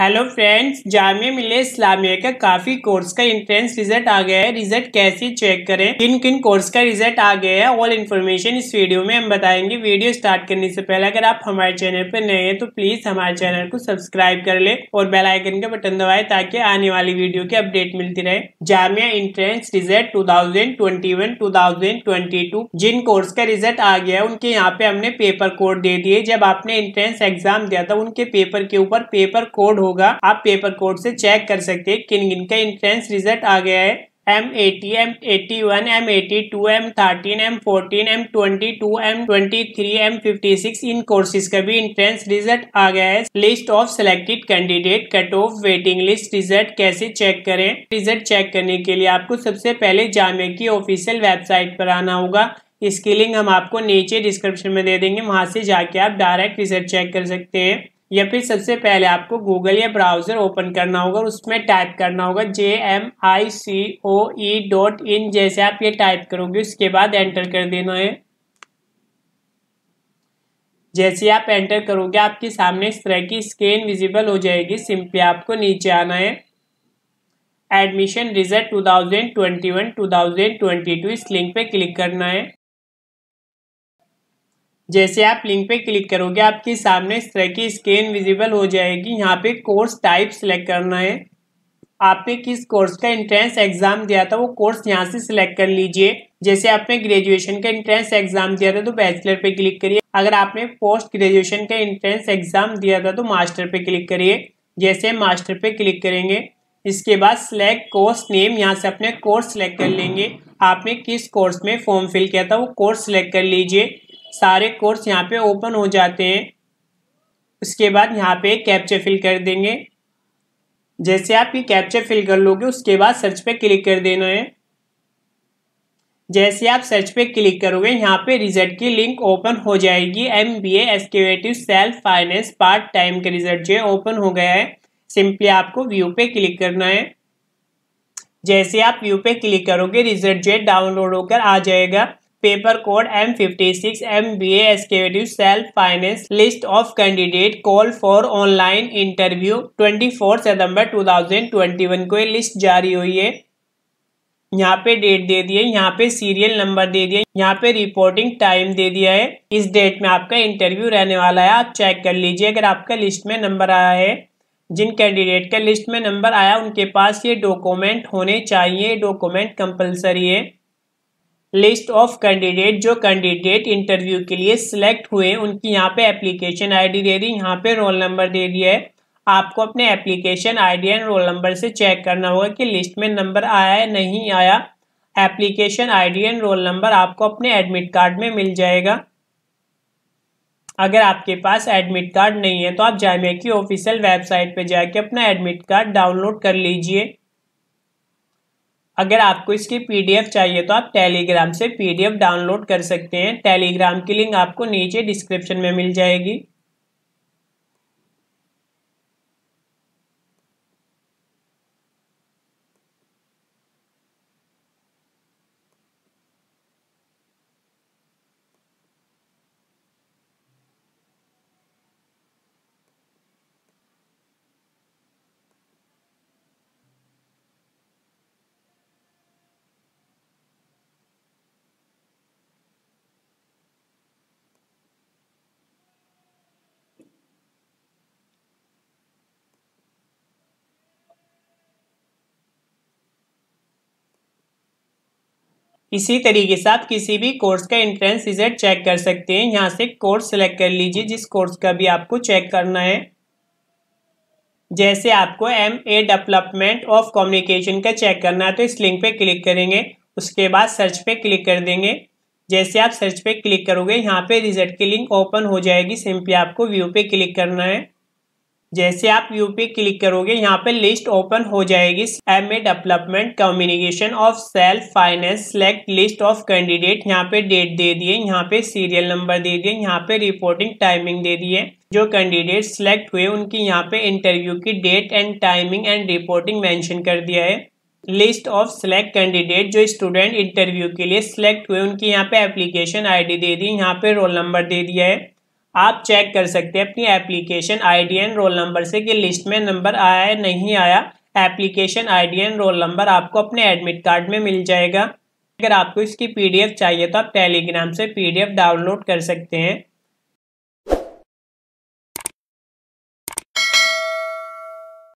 hello friends Jamia मिले इस्लामिया का काफ़ी कोर्स का इंट्रेंस रिजल्ट आ गया है रिजल्ट कैसे चेक करें किन किन कोर्स का रिजल्ट आ गया है ऑल इन्फॉर्मेशन इस वीडियो में हम बताएंगे वीडियो स्टार्ट करने से पहले अगर आप हमारे चैनल पर नए हैं तो प्लीज़ हमारे चैनल को सब्सक्राइब कर ले और बेलाइकन का बटन दबाए ताकि आने वाली वीडियो की अपडेट मिलती रहे Jamia entrance result two thousand जिन कोर्स का रिजल्ट आ गया है उनके यहाँ पे हमने पेपर कोड दे दिए जब आपने इंट्रेंस एग्जाम दिया था उनके पेपर के ऊपर पेपर कोड होगा आप पेपर कोड से चेक कर सकते हैं किन किन का इंट्रेंस रिजल्ट आ गया है M eighty M eighty one M eighty two M thirteen M fourteen M twenty two M twenty three M fifty six इन कोर्सेज का भी इंट्रेंस रिजल्ट आ गया है list of selected candidate cut off waiting list result कैसे check करें result check करने के लिए आपको सबसे पहले जामे की ऑफिशियल वेबसाइट पर आना होगा इसकी लिंक हम आपको नीचे डिस्क्रिप्शन में दे देंगे वहां से जाके आप डायरेक्ट रिजल्ट चेक कर सकते हैं या फिर सबसे पहले आपको गूगल या ब्राउज़र ओपन करना होगा और उसमें टाइप करना होगा जे M I C O E dot in जैसे आप ये टाइप करोगे उसके बाद एंटर कर देना है जैसे आप एंटर करोगे आपके सामने इस तरह की स्क्रीन विजिबल हो जाएगी सिंपली आपको नीचे आना है एडमिशन रिजल्ट 2021-2022 इस लिंक पे क्लिक करना है जैसे आप लिंक पे क्लिक करोगे आपके सामने इस तरह की स्क्रीन विजिबल हो जाएगी यहाँ पे कोर्स टाइप सेलेक्ट करना है आपने किस कोर्स का एंट्रेंस एग्जाम दिया था वो कोर्स यहाँ से सिलेक्ट कर लीजिए जैसे आपने ग्रेजुएशन का एंट्रेंस एग्जाम दिया था तो बैचलर पे क्लिक करिए अगर आपने पोस्ट ग्रेजुएशन का एंट्रेंस एग्जाम दिया था तो मास्टर पे क्लिक करिए जैसे मास्टर पे क्लिक करेंगे इसके बाद सिलेक्ट कोर्स नेम यहाँ से अपने कोर्स सिलेक्ट कर लेंगे आपने किस कोर्स में फॉर्म फिल किया था वो कोर्स सिलेक्ट कर लीजिए सारे कोर्स यहाँ पे ओपन हो जाते हैं उसके बाद यहाँ पे कैप्चर फिल कर देंगे जैसे आप ये कैप्चर फिल कर लोगे उसके बाद सर्च पे क्लिक कर देना है जैसे आप सर्च पे क्लिक करोगे यहाँ पे रिजल्ट की लिंक ओपन हो जाएगी M B executive self finance part time का रिजल्ट जो है ओपन हो गया है सिंपली आपको व्यू पे क्लिक करना है जैसे आप व्यू पे क्लिक करोगे रिजल्ट जो है डाउनलोड होकर आ जाएगा paper code M fifty six M B executive self finance list of candidate call for online interview twenty four September two thousand twenty one को ये लिस्ट जारी हुई है यहाँ पे डेट दे दिए यहाँ पे सीरियल नंबर दे दिए यहाँ पे रिपोर्टिंग टाइम दे दिया है इस डेट में आपका इंटरव्यू रहने वाला है आप चेक कर लीजिए अगर आपका लिस्ट में नंबर आया है जिन कैंडिडेट का लिस्ट में नंबर आया उनके पास ये डॉक्यूमेंट होने चाहिए डॉक्यूमेंट कंपलसरी है लिस्ट ऑफ कैंडिडेट जो कैंडिडेट इंटरव्यू के लिए सिलेक्ट हुए उनकी यहाँ पे एप्लीकेशन आईडी दे दी यहाँ पे रोल नंबर दे दिया है आपको अपने application ID and roll number से चेक करना होगा कि लिस्ट में नंबर आया है नहीं आया application ID and roll number आपको अपने एडमिट कार्ड में मिल जाएगा अगर आपके पास एडमिट कार्ड नहीं है तो आप जामिया की ऑफिशियल वेबसाइट पर जाके अपना एडमिट कार्ड डाउनलोड कर लीजिए अगर आपको इसकी पीडीएफ चाहिए तो आप टेलीग्राम से पीडीएफ डाउनलोड कर सकते हैं टेलीग्राम की लिंक आपको नीचे डिस्क्रिप्शन में मिल जाएगी इसी तरीके से आप किसी भी कोर्स का एंट्रेंस रिजल्ट चेक कर सकते हैं यहाँ से कोर्स सेलेक्ट कर लीजिए जिस कोर्स का भी आपको चेक करना है जैसे आपको M A development of communication का चेक करना है तो इस लिंक पे क्लिक करेंगे उसके बाद सर्च पे क्लिक कर देंगे जैसे आप सर्च पे क्लिक करोगे यहाँ पे रिजल्ट की लिंक ओपन हो जाएगी सिंपली आपको व्यू पे क्लिक करना है जैसे आप यूपी क्लिक करोगे यहाँ पे लिस्ट ओपन हो जाएगी M A development communication of self finance select list of candidate यहाँ पे डेट दे दिए यहाँ पे सीरियल नंबर दे दिए यहाँ पे रिपोर्टिंग टाइमिंग दे दिए जो कैंडिडेट सिलेक्ट हुए उनकी यहाँ पे इंटरव्यू की date and timing and reporting mention कर दिया है लिस्ट ऑफ सिलेक्ट कैंडिडेट जो स्टूडेंट इंटरव्यू के लिए सिलेक्ट हुए उनकी यहाँ पे एप्लीकेशन आईडी दे दी यहाँ पे रोल नंबर दे दिया है आप चेक कर सकते हैं अपनी application ID and roll number से कि लिस्ट में नंबर आया है नहीं आया application ID and roll number आपको अपने एडमिट कार्ड में मिल जाएगा अगर आपको इसकी पीडीएफ चाहिए तो आप टेलीग्राम से पीडीएफ डाउनलोड कर सकते हैं